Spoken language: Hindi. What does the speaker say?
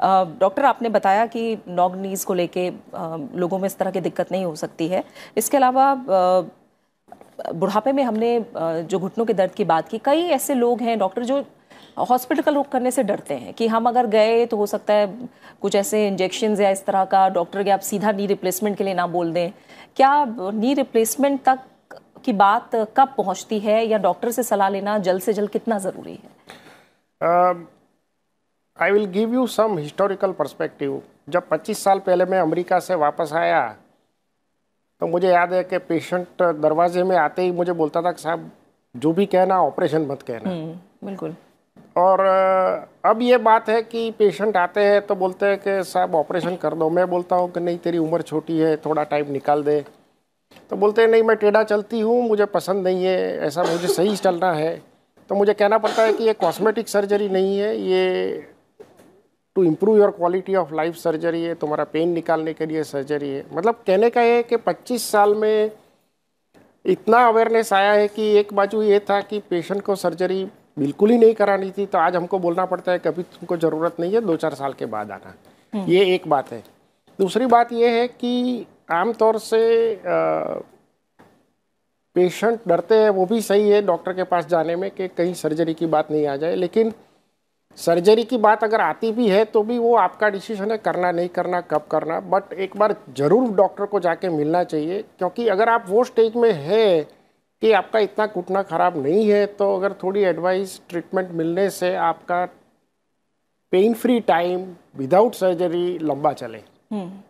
डॉक्टर आपने बताया कि नॉगनीज को लेके लोगों में इस तरह की दिक्कत नहीं हो सकती है इसके अलावा बुढ़ापे में हमने जो घुटनों के दर्द की बात की कई ऐसे लोग हैं डॉक्टर जो हॉस्पिटल का रुख करने से डरते हैं कि हम अगर गए तो हो सकता है कुछ ऐसे इंजेक्शन या इस तरह का डॉक्टर के आप सीधा नी रिप्लेसमेंट के लिए ना बोल दें क्या नी रिप्लेसमेंट तक की बात कब पहुंचती है या डॉक्टर से सलाह लेना जल्द से जल्द कितना ज़रूरी है ah, I will give you some historical perspective जब 25 साल पहले मैं अमेरिका से वापस आया तो मुझे याद है कि पेशेंट दरवाजे में आते ही मुझे बोलता था कि साहब जो भी कहना ऑपरेशन मत कहना हम्म, बिल्कुल और अब ये बात है कि पेशेंट आते हैं तो बोलते हैं कि साहब ऑपरेशन कर दो मैं बोलता हूँ कि नहीं तेरी उम्र छोटी है थोड़ा टाइम निकाल दे तो बोलते हैं नहीं मैं टेढ़ा चलती हूँ मुझे पसंद नहीं है ऐसा मुझे सही चलना है तो मुझे कहना पड़ता है कि ये कॉस्मेटिक सर्जरी नहीं है ये to improve your quality of life surgery है तुम्हारा पेन निकालने के लिए सर्जरी है मतलब कहने का ये कि पच्चीस साल में इतना अवेयरनेस आया है कि एक बाजू ये था कि पेशेंट को सर्जरी बिल्कुल ही नहीं करानी थी तो आज हमको बोलना पड़ता है कभी तुमको ज़रूरत नहीं है दो चार साल के बाद आना हम्म। ये एक बात है दूसरी बात यह है कि आमतौर से पेशेंट डरते हैं वो भी सही है डॉक्टर के पास जाने में कि कहीं सर्जरी की बात नहीं आ जाए लेकिन सर्जरी की बात अगर आती भी है तो भी वो आपका डिसीजन है करना नहीं करना कब करना बट एक बार ज़रूर डॉक्टर को जाके मिलना चाहिए क्योंकि अगर आप वो स्टेज में है कि आपका इतना घुटना ख़राब नहीं है तो अगर थोड़ी एडवाइस ट्रीटमेंट मिलने से आपका pain free time without surgery लंबा चले हम्म।